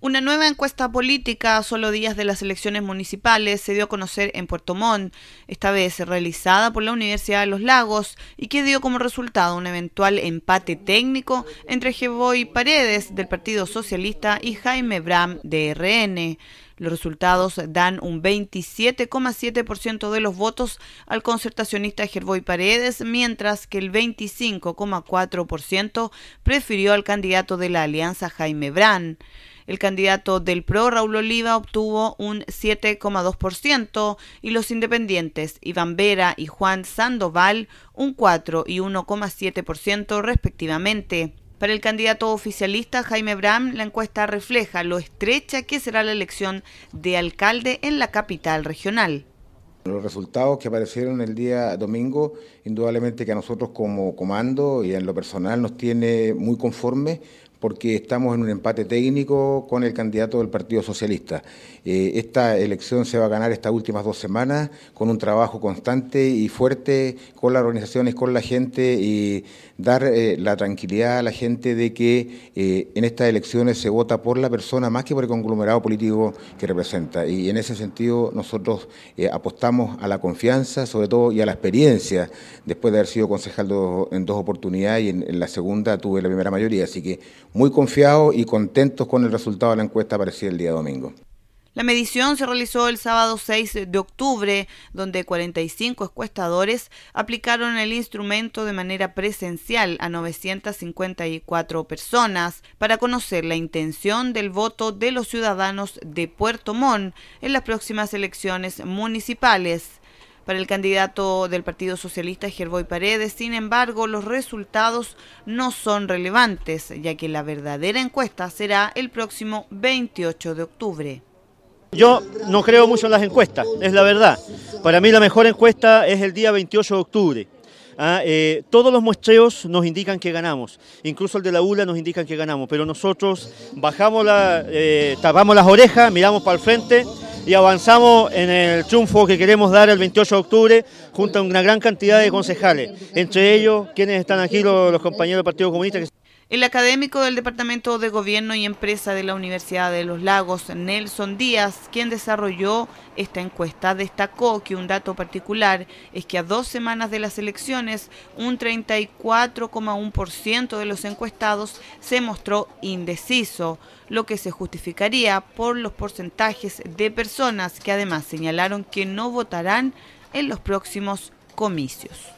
Una nueva encuesta política a solo días de las elecciones municipales se dio a conocer en Puerto Montt, esta vez realizada por la Universidad de los Lagos y que dio como resultado un eventual empate técnico entre Gervoy Paredes del Partido Socialista y Jaime Bram de RN. Los resultados dan un 27,7% de los votos al concertacionista Gervoy Paredes, mientras que el 25,4% prefirió al candidato de la alianza Jaime Bram. El candidato del PRO, Raúl Oliva, obtuvo un 7,2% y los independientes Iván Vera y Juan Sandoval un 4 y 1,7% respectivamente. Para el candidato oficialista Jaime Bram, la encuesta refleja lo estrecha que será la elección de alcalde en la capital regional. Los resultados que aparecieron el día domingo, indudablemente que a nosotros como comando y en lo personal nos tiene muy conformes porque estamos en un empate técnico con el candidato del Partido Socialista. Eh, esta elección se va a ganar estas últimas dos semanas con un trabajo constante y fuerte con las organizaciones, con la gente y dar eh, la tranquilidad a la gente de que eh, en estas elecciones se vota por la persona más que por el conglomerado político que representa. Y en ese sentido nosotros apostamos a la confianza, sobre todo, y a la experiencia. Después de haber sido concejal en dos oportunidades y en, en la segunda tuve la primera mayoría, así que muy confiados y contentos con el resultado de la encuesta aparecida el día domingo. La medición se realizó el sábado 6 de octubre, donde 45 escuestadores aplicaron el instrumento de manera presencial a 954 personas para conocer la intención del voto de los ciudadanos de Puerto Montt en las próximas elecciones municipales para el candidato del Partido Socialista Gervoy Paredes. Sin embargo, los resultados no son relevantes, ya que la verdadera encuesta será el próximo 28 de octubre. Yo no creo mucho en las encuestas, es la verdad. Para mí la mejor encuesta es el día 28 de octubre. ¿ah? Eh, todos los muestreos nos indican que ganamos, incluso el de la ULA nos indican que ganamos, pero nosotros bajamos la, eh, tapamos las orejas, miramos para el frente y avanzamos en el triunfo que queremos dar el 28 de octubre junto a una gran cantidad de concejales, entre ellos quienes están aquí los, compañeros del Partido Comunista. El académico del Departamento de Gobierno y Empresa de la Universidad de los Lagos, Nelson Díaz, quien desarrolló esta encuesta, destacó que un dato particular es que a dos semanas de las elecciones, un 34,1% de los encuestados se mostró indeciso, lo que se justificaría por los porcentajes de personas que además señalaron que no votarán en los próximos comicios.